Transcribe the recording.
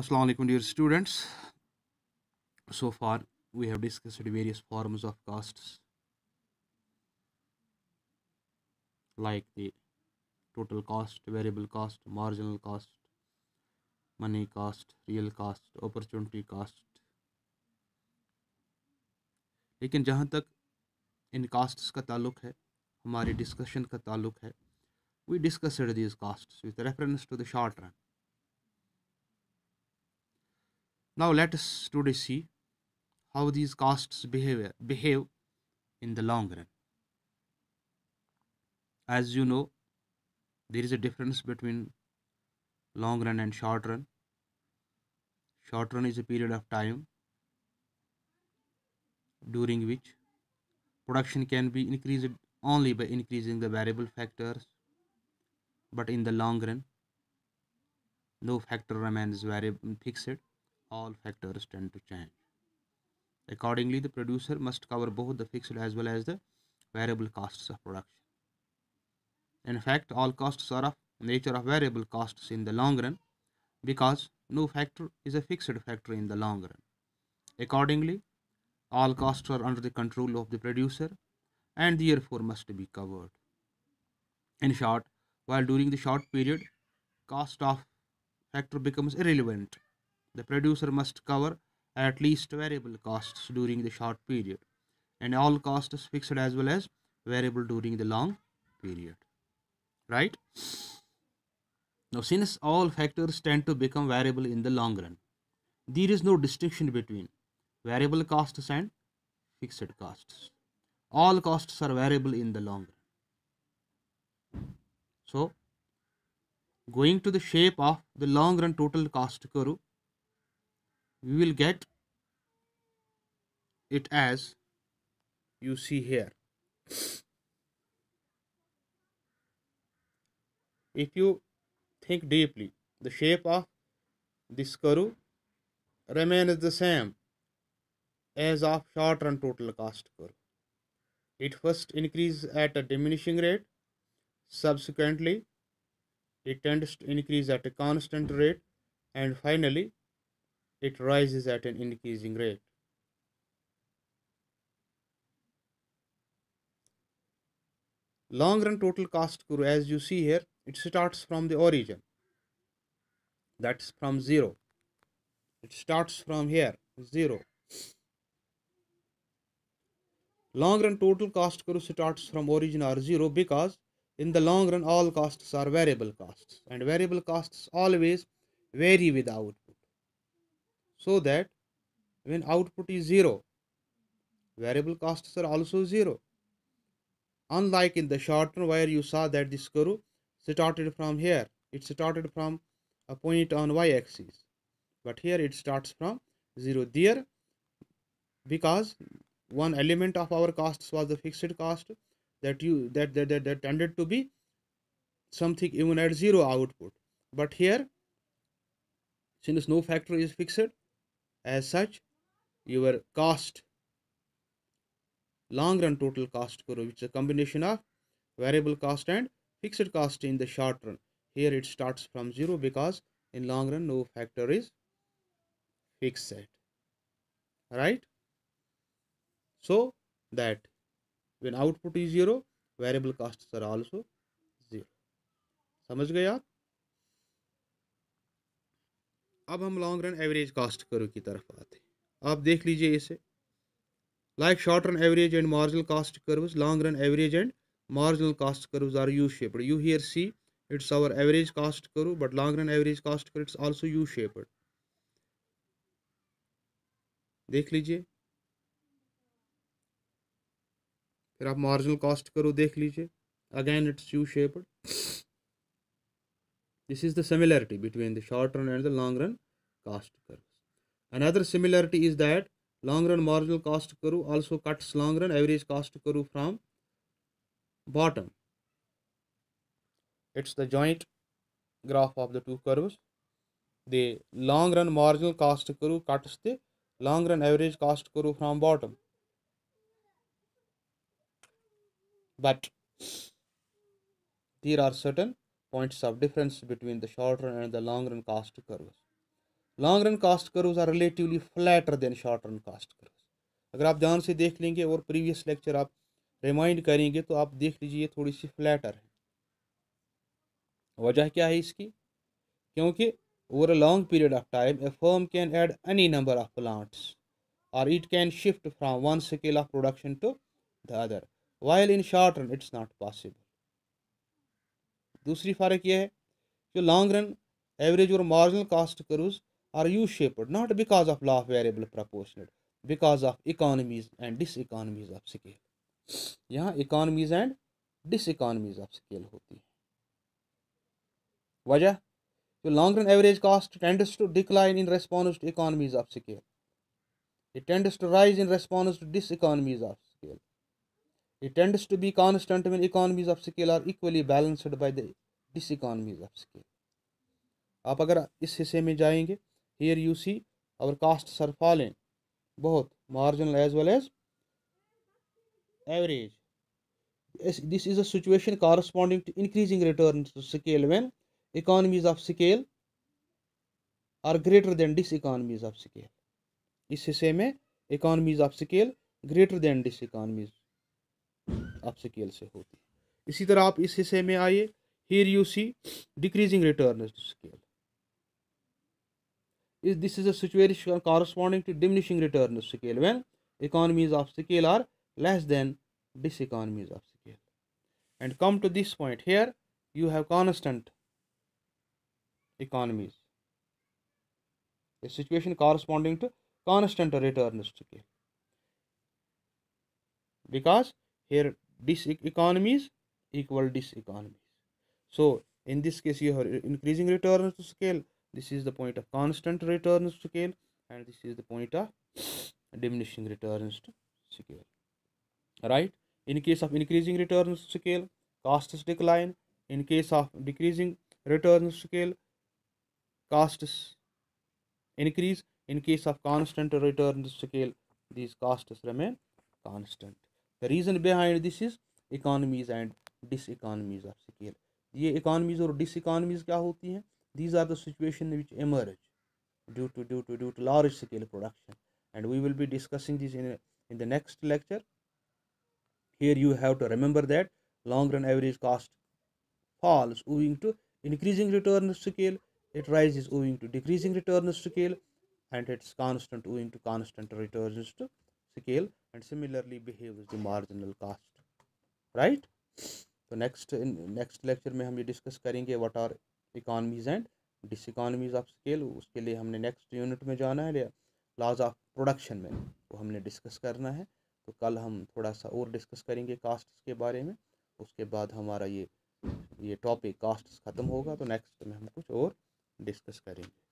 Assalamu alaikum dear students. So far we have discussed various forms of costs like the total cost, variable cost, marginal cost, money cost, real cost, opportunity cost. लेकिन जहाँ तक इन castes का ताल्लुक है हमारी discussion का ताल्लुक है we discussed these costs with reference to the short run Now let us today see how these costs behave, behave in the long run. As you know, there is a difference between long run and short run. Short run is a period of time during which production can be increased only by increasing the variable factors but in the long run no factor remains variable fixed all factors tend to change. Accordingly, the producer must cover both the fixed as well as the variable costs of production. In fact, all costs are of nature of variable costs in the long run because no factor is a fixed factor in the long run. Accordingly, all costs are under the control of the producer and therefore must be covered. In short, while during the short period, cost of factor becomes irrelevant the producer must cover at least variable costs during the short period and all costs fixed as well as variable during the long period. Right? Now, since all factors tend to become variable in the long run, there is no distinction between variable costs and fixed costs. All costs are variable in the long run. So, going to the shape of the long run total cost curve, we will get it as you see here if you think deeply the shape of this curve remains the same as of short run total cost curve it first increases at a diminishing rate subsequently it tends to increase at a constant rate and finally it rises at an increasing rate. Long run total cost curve, as you see here, it starts from the origin. That's from zero. It starts from here, zero. Long run total cost curve starts from origin or zero because in the long run all costs are variable costs and variable costs always vary with output so that when output is zero variable costs are also zero unlike in the short run, where you saw that this curve started from here it started from a point on y-axis but here it starts from zero there because one element of our costs was the fixed cost that you that that, that, that tended to be something even at zero output but here since no factor is fixed as such your cost long run total cost curve which is a combination of variable cost and fixed cost in the short run here it starts from zero because in long run no factor is fixed right so that when output is zero variable costs are also zero समझ अब हम long run average cost करो की तरफ आते हैं आप देख लीजिए इसे like short run average and marginal cost curves long run average and marginal cost curves are U shaped you here see it's our average cost curve but long run average cost curve it's also U shaped देख लीजिए फिर आप marginal cost curve देख लीजिए again it's U shaped This is the similarity between the short run and the long run cost curves. Another similarity is that long run marginal cost curve also cuts long run average cost curve from bottom. It's the joint graph of the two curves. The long run marginal cost curve cuts the long run average cost curve from bottom. But there are certain points of difference between the short run and the long run cost curves. Long run cost curves are relatively flatter than short run cost curves. अगर आप ध्यान से देख लेंगे और previous lecture आप remind करेंगे तो आप देख लीजिए थोड़ी सी flatter है वजह क्या है इसकी क्योंकि over a long period of time a firm can add any number of plants or it can shift from one scale of production to the other while in short run it's not possible दूसरी फ़र्क यह है कि long run average और marginal cost curves are U shaped not because of law of variable proportional because of economies and diseconomies of scale यहाँ economies and diseconomies of scale होती है वजह तो long run average cost tends to decline in response to economies of scale tends to rise in response to diseconomies of it tends to be constant when economies of scale are equally balanced by the diseconomies of scale आप अगर इस हिस्से में जाएंगे here you see our cost are falling बहुत marginal as well as average this is a situation situation corresponding to increasing return scale when economies of scale are greater than diseconomies of scale इस हिस्से में economies of scale greater than diseconomies आपसे के से होती है इसी तरह आप इस हिस्से में आइए here you see decreasing return scale इस this is a situation corresponding to diminishing return scale when economies of scale are less than diseconomies of scale and come to this point here you have constant economies situation corresponding to constant return scale because here this economies equal this economies so in this case you have increasing returns to scale this is the point of constant returns to scale and this is the point of diminishing returns to scale right in case of increasing returns to scale costs decline in case of decreasing returns to scale costs increase in case of constant returns to scale these costs remain constant the reason behind this is economies and diseconomies of scale. These economies or diseconomies क्या These are the situations which emerge due to due to due to large scale production, and we will be discussing this in in the next lecture. Here you have to remember that long run average cost falls owing to increasing returns scale. It rises owing to decreasing returns scale, and it's constant owing to constant returns to scale. and similarly behaves the marginal cost right तो next next lecture में हम ये discuss करेंगे what are economies and diseconomies of scale उसके लिए हमने next unit में जाना है लॉज ऑफ प्रोडक्शन में वो हमने डिस्कस करना है तो कल हम थोड़ा सा और डिस्कस करेंगे कास्ट के बारे में उसके बाद हमारा ये ये टॉपिक कास्ट ख़त्म होगा तो नेक्स्ट में हम कुछ और डिस्कस करेंगे